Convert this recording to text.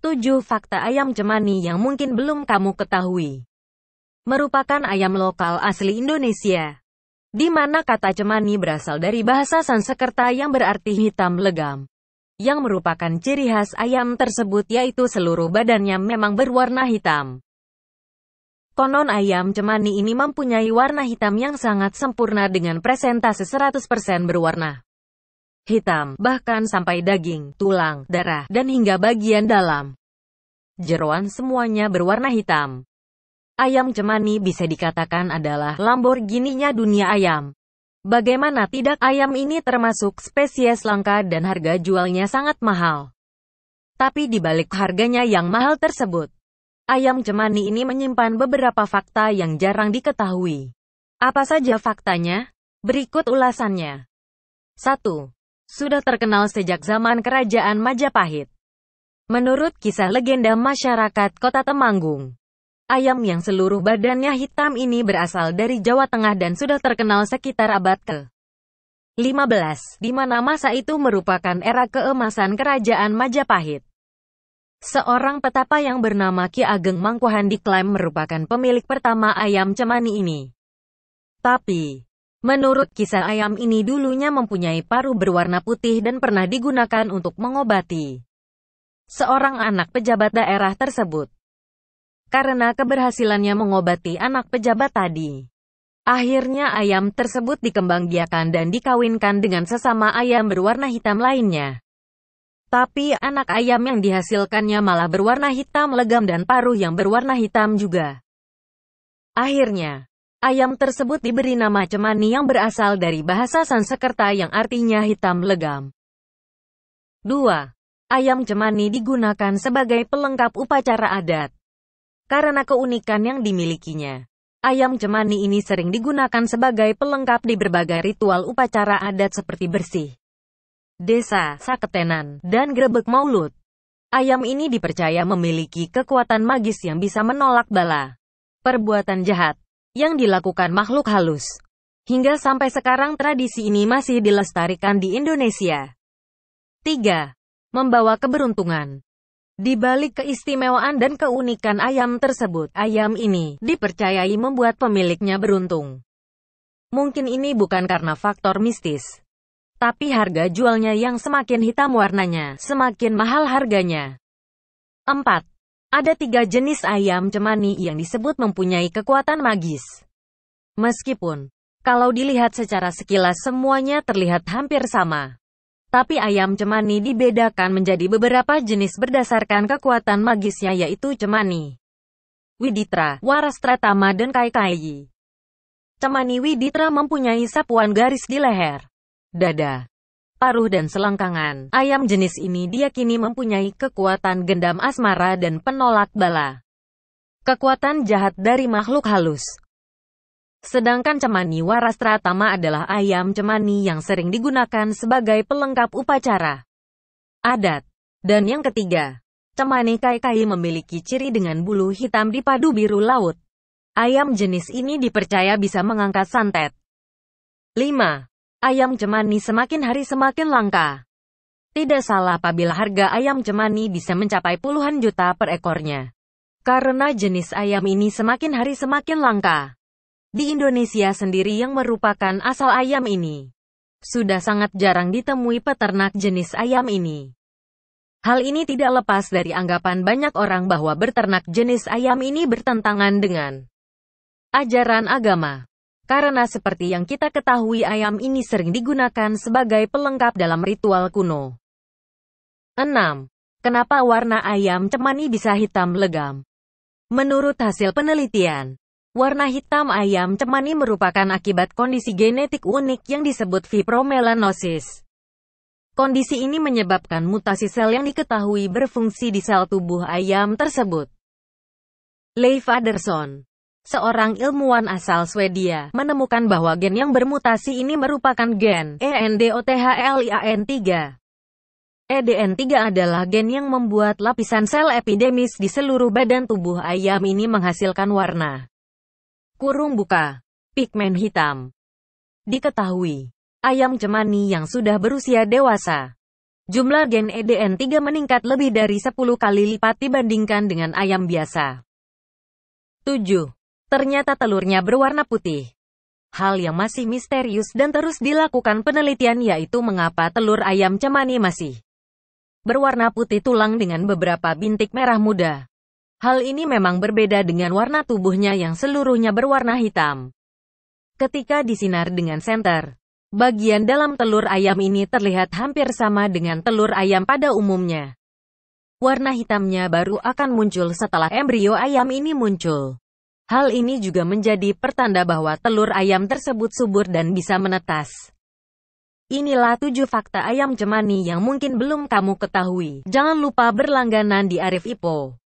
7 fakta ayam cemani yang mungkin belum kamu ketahui. Merupakan ayam lokal asli Indonesia. Di mana kata cemani berasal dari bahasa Sanskerta yang berarti hitam legam. Yang merupakan ciri khas ayam tersebut yaitu seluruh badannya memang berwarna hitam. Konon ayam cemani ini mempunyai warna hitam yang sangat sempurna dengan presentase 100% berwarna hitam, bahkan sampai daging, tulang, darah, dan hingga bagian dalam. Jeroan semuanya berwarna hitam. Ayam cemani bisa dikatakan adalah Lamborghini-nya dunia ayam. Bagaimana tidak ayam ini termasuk spesies langka dan harga jualnya sangat mahal. Tapi dibalik harganya yang mahal tersebut, ayam cemani ini menyimpan beberapa fakta yang jarang diketahui. Apa saja faktanya? Berikut ulasannya. 1 sudah terkenal sejak zaman Kerajaan Majapahit. Menurut kisah legenda masyarakat kota Temanggung, ayam yang seluruh badannya hitam ini berasal dari Jawa Tengah dan sudah terkenal sekitar abad ke 15, di mana masa itu merupakan era keemasan Kerajaan Majapahit. Seorang petapa yang bernama Ki Ageng Mangkuhan diklaim merupakan pemilik pertama ayam cemani ini. Tapi, Menurut kisah ayam ini dulunya mempunyai paru berwarna putih dan pernah digunakan untuk mengobati seorang anak pejabat daerah tersebut. Karena keberhasilannya mengobati anak pejabat tadi, akhirnya ayam tersebut dikembangbiakan dan dikawinkan dengan sesama ayam berwarna hitam lainnya. Tapi anak ayam yang dihasilkannya malah berwarna hitam legam dan paruh yang berwarna hitam juga. Akhirnya, Ayam tersebut diberi nama cemani yang berasal dari bahasa Sansekerta yang artinya hitam legam. 2. Ayam cemani digunakan sebagai pelengkap upacara adat. Karena keunikan yang dimilikinya, ayam cemani ini sering digunakan sebagai pelengkap di berbagai ritual upacara adat seperti bersih, desa, saketenan, dan grebek maulud. Ayam ini dipercaya memiliki kekuatan magis yang bisa menolak bala, perbuatan jahat, yang dilakukan makhluk halus. Hingga sampai sekarang tradisi ini masih dilestarikan di Indonesia. 3. Membawa keberuntungan di balik keistimewaan dan keunikan ayam tersebut, ayam ini dipercayai membuat pemiliknya beruntung. Mungkin ini bukan karena faktor mistis, tapi harga jualnya yang semakin hitam warnanya, semakin mahal harganya. 4. Ada tiga jenis ayam cemani yang disebut mempunyai kekuatan magis. Meskipun, kalau dilihat secara sekilas semuanya terlihat hampir sama. Tapi ayam cemani dibedakan menjadi beberapa jenis berdasarkan kekuatan magisnya yaitu cemani, Widitra, Warastratama dan Kai Kaikai. Cemani Widitra mempunyai sapuan garis di leher, dada, paruh dan selangkangan. Ayam jenis ini diyakini mempunyai kekuatan gendam asmara dan penolak bala. Kekuatan jahat dari makhluk halus. Sedangkan cemani warastratama adalah ayam cemani yang sering digunakan sebagai pelengkap upacara adat. Dan yang ketiga, cemani kai-kai memiliki ciri dengan bulu hitam dipadu biru laut. Ayam jenis ini dipercaya bisa mengangkat santet. 5. Ayam cemani semakin hari semakin langka. Tidak salah apabila harga ayam cemani bisa mencapai puluhan juta per ekornya. Karena jenis ayam ini semakin hari semakin langka. Di Indonesia sendiri yang merupakan asal ayam ini. Sudah sangat jarang ditemui peternak jenis ayam ini. Hal ini tidak lepas dari anggapan banyak orang bahwa berternak jenis ayam ini bertentangan dengan ajaran agama. Karena seperti yang kita ketahui ayam ini sering digunakan sebagai pelengkap dalam ritual kuno. 6. Kenapa warna ayam cemani bisa hitam legam? Menurut hasil penelitian, warna hitam ayam cemani merupakan akibat kondisi genetik unik yang disebut fibromelanosis. Kondisi ini menyebabkan mutasi sel yang diketahui berfungsi di sel tubuh ayam tersebut. Leif Anderson seorang ilmuwan asal Swedia, menemukan bahwa gen yang bermutasi ini merupakan gen ENDOTHLIAN3. EDN3 adalah gen yang membuat lapisan sel epidemis di seluruh badan tubuh ayam ini menghasilkan warna kurung buka, pigmen hitam. Diketahui, ayam cemani yang sudah berusia dewasa jumlah gen EDN3 meningkat lebih dari 10 kali lipat dibandingkan dengan ayam biasa. 7 ternyata telurnya berwarna putih. Hal yang masih misterius dan terus dilakukan penelitian yaitu mengapa telur ayam cemani masih berwarna putih tulang dengan beberapa bintik merah muda. Hal ini memang berbeda dengan warna tubuhnya yang seluruhnya berwarna hitam. Ketika disinar dengan senter, bagian dalam telur ayam ini terlihat hampir sama dengan telur ayam pada umumnya. Warna hitamnya baru akan muncul setelah embrio ayam ini muncul. Hal ini juga menjadi pertanda bahwa telur ayam tersebut subur dan bisa menetas. Inilah tujuh fakta ayam cemani yang mungkin belum kamu ketahui. Jangan lupa berlangganan di Arif Ipo.